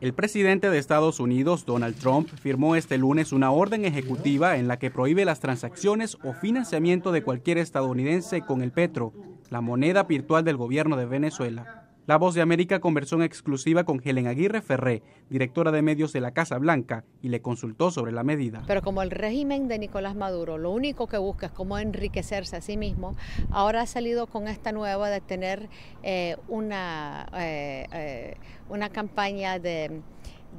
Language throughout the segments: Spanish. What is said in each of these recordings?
El presidente de Estados Unidos, Donald Trump, firmó este lunes una orden ejecutiva en la que prohíbe las transacciones o financiamiento de cualquier estadounidense con el petro, la moneda virtual del gobierno de Venezuela. La Voz de América conversó en exclusiva con Helen Aguirre Ferré, directora de medios de la Casa Blanca, y le consultó sobre la medida. Pero como el régimen de Nicolás Maduro lo único que busca es cómo enriquecerse a sí mismo, ahora ha salido con esta nueva de tener eh, una, eh, eh, una campaña de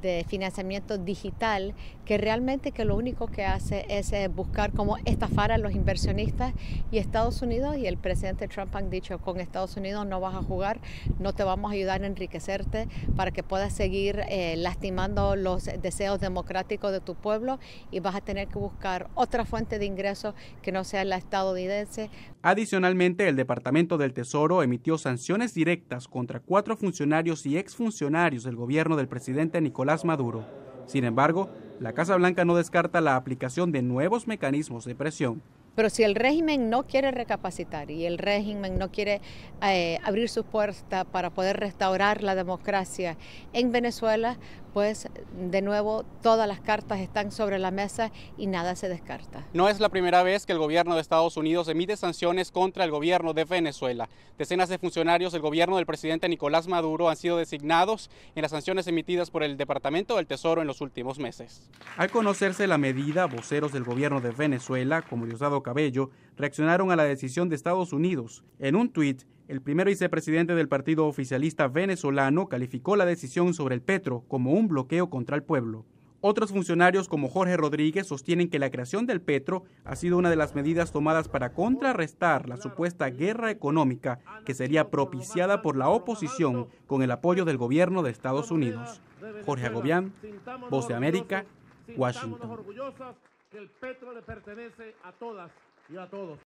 de financiamiento digital que realmente que lo único que hace es eh, buscar cómo estafar a los inversionistas y Estados Unidos y el presidente Trump han dicho con Estados Unidos no vas a jugar, no te vamos a ayudar a enriquecerte para que puedas seguir eh, lastimando los deseos democráticos de tu pueblo y vas a tener que buscar otra fuente de ingresos que no sea la estadounidense Adicionalmente, el Departamento del Tesoro emitió sanciones directas contra cuatro funcionarios y exfuncionarios del gobierno del presidente Nicolás Maduro. Sin embargo, la Casa Blanca no descarta la aplicación de nuevos mecanismos de presión. Pero si el régimen no quiere recapacitar y el régimen no quiere eh, abrir su puerta para poder restaurar la democracia en Venezuela, pues de nuevo todas las cartas están sobre la mesa y nada se descarta. No es la primera vez que el gobierno de Estados Unidos emite sanciones contra el gobierno de Venezuela. Decenas de funcionarios del gobierno del presidente Nicolás Maduro han sido designados en las sanciones emitidas por el Departamento del Tesoro en los últimos meses. Al conocerse la medida, voceros del gobierno de Venezuela, como Diosdado Cabello, reaccionaron a la decisión de Estados Unidos. En un tuit, el primer vicepresidente del partido oficialista venezolano calificó la decisión sobre el Petro como un bloqueo contra el pueblo. Otros funcionarios como Jorge Rodríguez sostienen que la creación del Petro ha sido una de las medidas tomadas para contrarrestar la supuesta guerra económica que sería propiciada por la oposición con el apoyo del gobierno de Estados Unidos. Jorge Agobián, Voz de América, Washington.